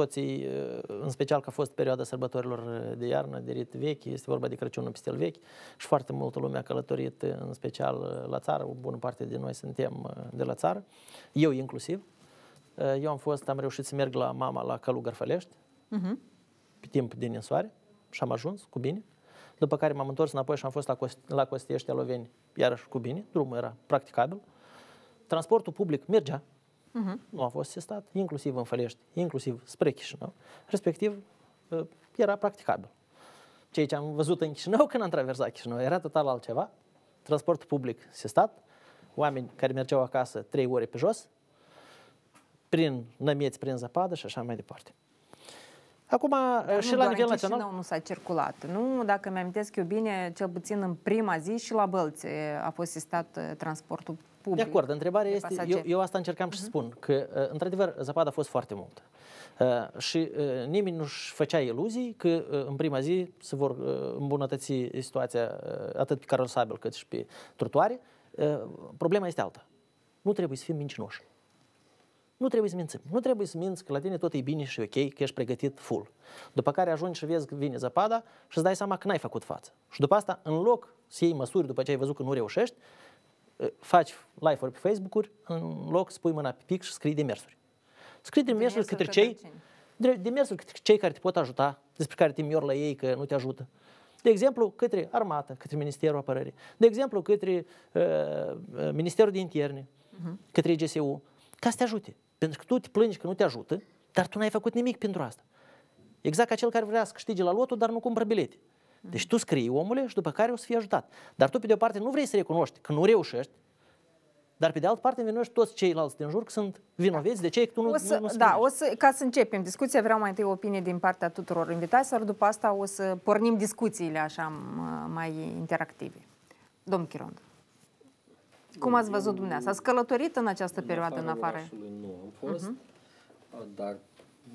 toții, eh, în special că a fost perioada sărbătorilor de iarnă, de rit vechi, este vorba de Crăciunul Pistel vechi și foarte multă lume a călătorit, eh, în special eh, la țară, o bună parte din noi suntem de la țară, eu inclusiv. Eu am fost, am reușit să merg la mama la Gărfălești, uh-huh. Mhm. pe timp din însoare și am ajuns cu bine. După care m-am întors înapoi și am fost la, Cost- la Costiești Aloveni, iarăși cu bine, drumul era practicabil. Transportul public mergea, uh-huh. nu a fost testat, inclusiv în Fălești, inclusiv spre Chișinău, respectiv ă, era practicabil. Ceea ce am văzut în Chișinău când am traversat Chișinău era total altceva, transport public testat, oameni care mergeau acasă trei ore pe jos, prin nămieți, prin zăpadă și așa mai departe. Acum, Dar uh, și nu, la nivel național... nu s-a circulat. Nu, dacă mi-amintesc eu bine, cel puțin în prima zi și la Bălți a fost sistat uh, transportul public. De acord, întrebarea de este, eu, eu asta încercam uh -huh. și mhm. spun, că uh, într-adevăr zăpada a fost foarte mult Uh, și uh, nimeni nu-și făcea iluzii că uh, în prima zi se vor îmbunătăți situația atât pe carosabil cât și pe trotuare. Problema este alta. Nu trebuie să fim mincinoși. Nu trebuie să mințim. Nu trebuie să minți că la tine tot e bine și ok, că ești pregătit full. După care ajungi și vezi că vine zăpada și îți dai seama că n-ai făcut față. Și după asta, în loc să iei măsuri după ce ai văzut că nu reușești, ă, faci live-uri pe Facebook-uri, în loc să pui mâna pe pic și scrii demersuri. Scrii demersuri către cei, demersuri către cei care te pot ajuta, despre care te mior la ei că nu te ajută. De exemplu, către armată, către Ministerul Apărării, de exemplu, către uh, Ministerul de Interne, uh-huh. Mhm. către GSU, ca să te ajute. Pentru că tu te plângi că nu te ajută, dar tu n-ai făcut nimic pentru asta. Exact ca cel care vrea să câștige la lotul, dar nu cumpără bilete. Deci tu scrii, omule, și după care o să fie ajutat. Dar tu, pe de o parte, nu vrei să recunoști că nu reușești, dar pe de altă parte învinuiești toți ceilalți din jur că sunt vinoveți de cei că tu nu, o să, nu, nu Da, o să, ca să începem discuția, vreau mai întâi opinie din partea tuturor invitaților, după asta o să pornim discuțiile așa mai interactive. Domnul Chirondă. Cum ați văzut dumneavoastră? Ați călătorit în această perioadă în afară? nu am fost, uh-huh. dar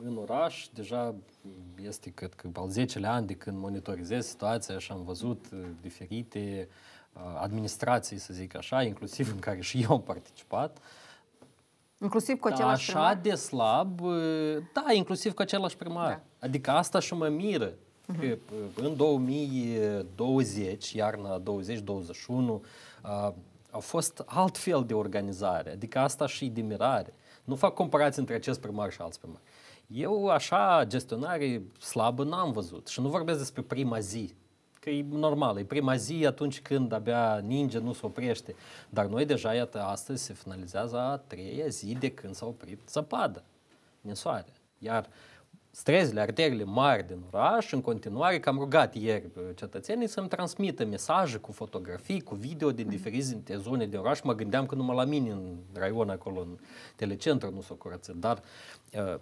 în oraș deja este, cred că, al 10-lea an de când monitorizez situația și am văzut uh, diferite uh, administrații, să zic așa, inclusiv în care și eu am participat. Inclusiv cu același Așa primar? de slab, uh, da, inclusiv cu același primar. Da. Adică asta și mă miră. Uh-huh. în 2020, iarna 2021, au fost alt fel de organizare. Adică asta și de mirare. Nu fac comparații între acest primar și alți primari. Eu așa gestionare slabă n-am văzut. Și nu vorbesc despre prima zi. Că e normal, e prima zi atunci când abia ninge nu se oprește. Dar noi deja, iată, astăzi se finalizează a treia zi de când s-a oprit zăpadă, soare. Iar uh, străzile, arterele mari din oraș, în continuare, că am rugat ieri uh, cetățenii să-mi transmită mesaje cu fotografii, cu video din diferite mm. zone din oraș. Mă gândeam că numai la mine în raion, acolo, în telecentru, nu s-o curăță. Dar uh,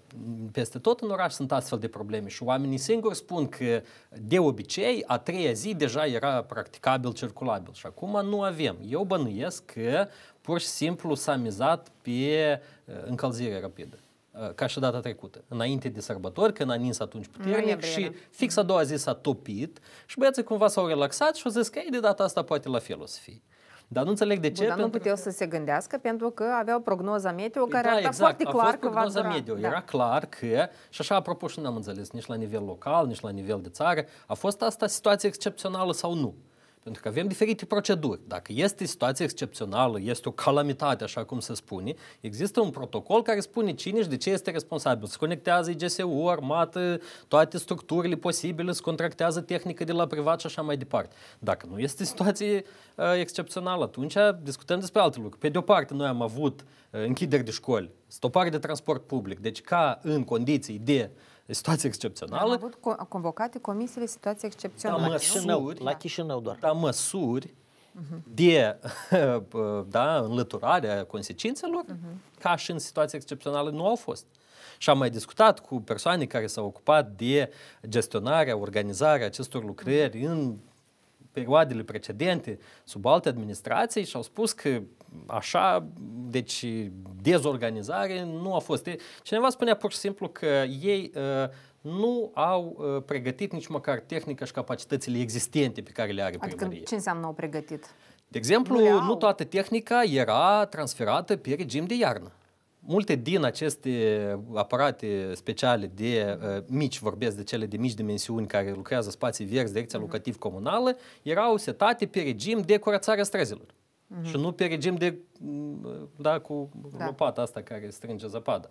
peste tot în oraș sunt astfel de probleme și oamenii singuri spun că, de obicei, a treia zi deja era practicabil, circulabil și acum nu avem. Eu bănuiesc că pur și simplu s-a mizat pe uh, încălzire rapidă. Uh, ca și data trecută, înainte de sărbători, când a nins atunci puternic da. și fix a doua zi s-a topit și băieții cumva s-au relaxat și au zis că ei de data asta poate la fel o să fie. Dar nu înțeleg de ce. Bun, dar nu puteau să se gândească pentru că aveau prognoza meteo care da, arăta exact. foarte clar a fost că va dura. meteo. Da. Era clar că, și așa apropo și nu am înțeles nici la nivel local, nici la nivel de țară, a fost asta situație excepțională sau nu. Pentru că avem diferite proceduri. Dacă este situație excepțională, este o calamitate, așa cum se spune, există un protocol care spune cine și de ce este responsabil. Se conectează IGSU, armată, toate structurile posibile, se contractează tehnică de la privat și așa mai departe. Dacă nu este situație uh, excepțională, atunci discutăm despre alte lucruri. Pe de o parte, noi am avut uh, închideri de școli, stopare de transport public, deci ca în condiții de uh, situație excepțională. Am avut co- convocate comisiile situație excepțională. Da, măsuri, la Chișinău doar. Da, măsuri mhm. de da, înlăturarea consecințelor, uh-huh. ca și în situații excepționale, nu au fost. Și am mai discutat cu persoane care s-au ocupat de gestionarea, organizarea acestor lucrări în perioadele precedente sub alte administrații și au spus că așa, deci dezorganizare nu a fost. Cineva spunea pur și simplu că ei uh, nu au uh, pregătit nici măcar tehnica și capacitățile existente pe care le are adică primăria. Adică primărie. ce înseamnă au pregătit? De exemplu, nu, nu toată tehnica era transferată pe regim de iarnă multe din aceste aparate speciale de uh, mici, vorbesc de cele de mici dimensiuni care lucrează spații verzi, direcția uh-huh. Mhm. locativ-comunală, erau setate pe regim de curățare străzilor. Uh-huh. Și nu pe regim de, mm, da, cu da. lopata asta care strânge zăpada.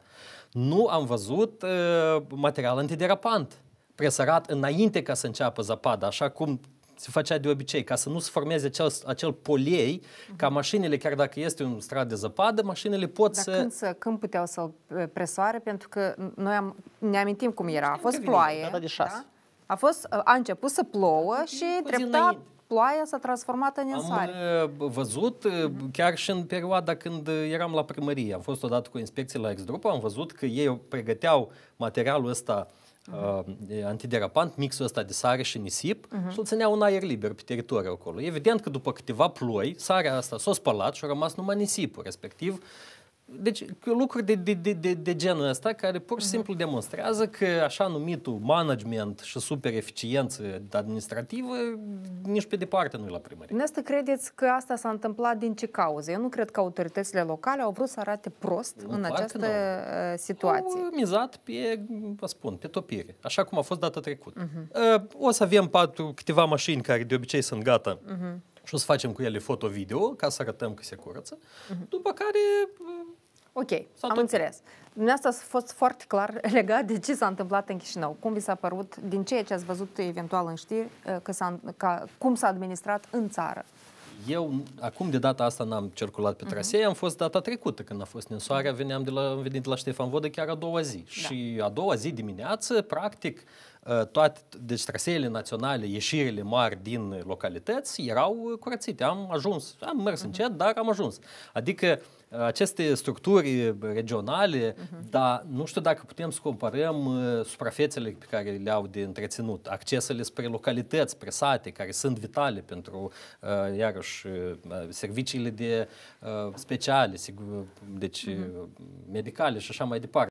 Nu am văzut uh, material antiderapant presărat înainte ca să înceapă zăpada, așa cum se făcea de obicei, ca să nu se formeze acel, acel poliei, uh-huh. ca mașinile, chiar dacă este un strat de zăpadă, mașinile pot Dar să... Când, să, când puteau să-l eh, presoare? Pentru că noi am, ne amintim cum era. A fost ploaie. Data de șase. Da? A, fost, eh, a început să plouă păi, și treptat ploaia s-a transformat în ensari. Am eh, văzut, mhm. chiar și în perioada când eram la primărie, am fost odată cu inspecții la Exdrupa, am văzut că ei pregăteau materialul ăsta uh, uh-huh. antiderapant, mixul ăsta de sare și nisip uh-huh. și îl ținea un aer liber pe teritoriul acolo. Evident că după câteva ploi, sarea asta s-a spălat și a rămas numai nisipul, respectiv deci lucruri de, de, de, de, de genul ăsta care pur și mhm. simplu demonstrează că așa numitul management și super eficiență administrativă nici pe departe nu e la primărie. Asta credeți că asta s-a întâmplat din ce cauze? Eu nu cred că autoritățile locale au vrut să arate prost nu, în această nu. Uh, situație. Au mizat pe, vă spun, pe topire, așa cum a fost data trecută. Uh-huh. O să avem patru, câteva mașini care de obicei sunt gata uh-huh și o să facem cu ele foto-video ca să arătăm că se curăță, uh-huh. după care uh, Ok, am tot... înțeles. Dumneavoastră a fost foarte clar legat de ce s-a întâmplat în Chișinău. Cum vi s-a părut, din ceea ce ați văzut eventual în știri, uh, că s-a, ca, cum s-a administrat în țară? Eu, acum de data asta n-am circulat pe mhm. trasee, uh-huh. am fost data trecută când a fost ninsoarea, veneam de la, am venit de la Ștefan Vodă chiar a doua zi. Da. Și a doua zi dimineață, practic, toate, deci traseele naționale, ieșirile mari din localități erau curățite. Am ajuns, am mers uh-huh. încet, dar am ajuns. Adică aceste structuri regionale, uh-huh. dar nu știu dacă putem să comparăm uh, suprafețele pe care le au de întreținut, accesele spre localități, spre sate, care sunt vitale pentru, uh, iarăși, uh, serviciile de speciale, sigur, deci uh-huh. medicale și așa mai departe.